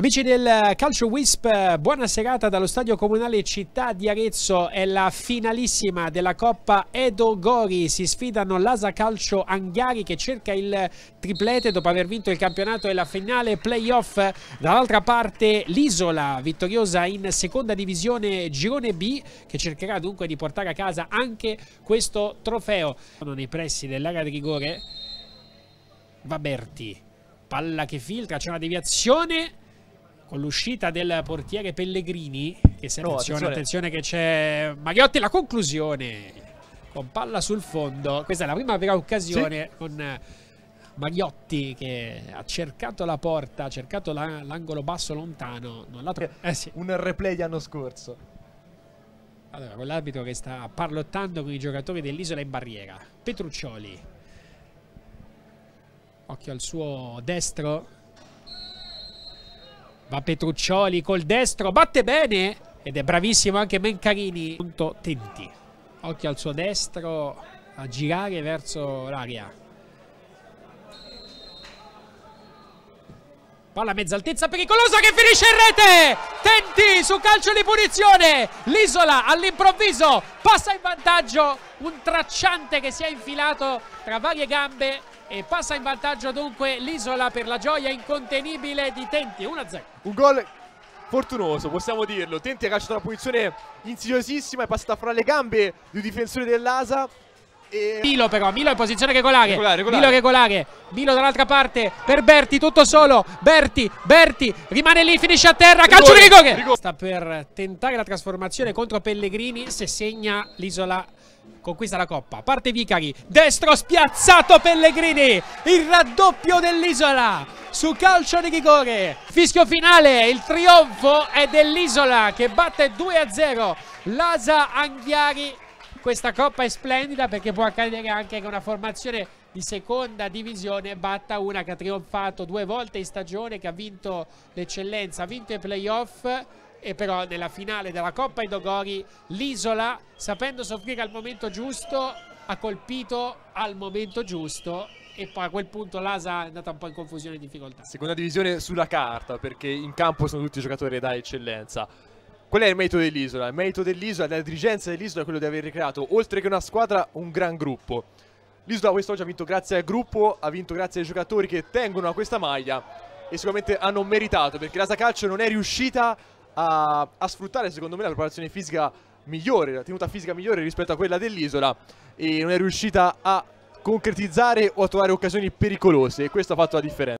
Amici del Calcio Wisp, buona serata dallo Stadio Comunale Città di Arezzo. È la finalissima della Coppa Edo Gori. Si sfidano l'Asa Calcio Anghiari che cerca il triplete dopo aver vinto il campionato e la finale playoff. Dall'altra parte l'Isola, vittoriosa in seconda divisione Girone B, che cercherà dunque di portare a casa anche questo trofeo. Sono nei pressi dell'area di rigore. Vaberti, palla che filtra, c'è una deviazione con l'uscita del portiere Pellegrini che se no, attenzione, attenzione. attenzione che c'è Maghiotti la conclusione con palla sul fondo questa è la prima vera occasione sì. con Maghiotti che ha cercato la porta ha cercato l'angolo basso lontano non l'ha eh, eh, sì. un replay l'anno scorso allora, con l'arbitro che sta parlottando con i giocatori dell'isola in barriera. Petruccioli. Occhio al suo destro. Va Petruccioli col destro, batte bene ed è bravissimo anche Mencarini. Punto Tenti. Occhio al suo destro a girare verso l'aria. Palla a mezza altezza pericolosa che finisce in rete! Tenti su calcio di punizione! L'isola all'improvviso passa in vantaggio. Un tracciante che si è infilato tra varie gambe e passa in vantaggio dunque l'isola per la gioia incontenibile di Tenti 1-0 un gol fortunoso possiamo dirlo Tenti ha calciato una posizione insidiosissima è passata fra le gambe di un difensore dell'Asa e... Eh, Milo però, Milo in posizione regolare, regolare, regolare. Milo regolare, Milo dall'altra parte per Berti, tutto solo, Berti, Berti, rimane lì, finisce a terra, rigore, calcio di rigore. rigore! Sta per tentare la trasformazione contro Pellegrini, se segna l'isola conquista la coppa, parte Vicari, destro spiazzato Pellegrini, il raddoppio dell'isola su calcio di rigore, fischio finale, il trionfo è dell'isola che batte 2-0, Lasa Anghiari questa coppa è splendida perché può accadere anche che una formazione di seconda divisione batta una che ha trionfato due volte in stagione, che ha vinto l'eccellenza, ha vinto i playoff e però nella finale della Coppa Idogori l'isola, sapendo soffrire al momento giusto, ha colpito al momento giusto e poi a quel punto l'Asa è andata un po' in confusione e difficoltà. Seconda divisione sulla carta perché in campo sono tutti giocatori da eccellenza Qual è il merito dell'isola? Il merito dell'isola, della dirigenza dell'isola è quello di aver ricreato, oltre che una squadra, un gran gruppo. L'isola quest'oggi ha vinto grazie al gruppo, ha vinto grazie ai giocatori che tengono a questa maglia e sicuramente hanno meritato perché la Sacalcio non è riuscita a, a, sfruttare secondo me la preparazione fisica migliore, la tenuta fisica migliore rispetto a quella dell'isola e non è riuscita a concretizzare o a trovare occasioni pericolose e questo ha fatto la differenza.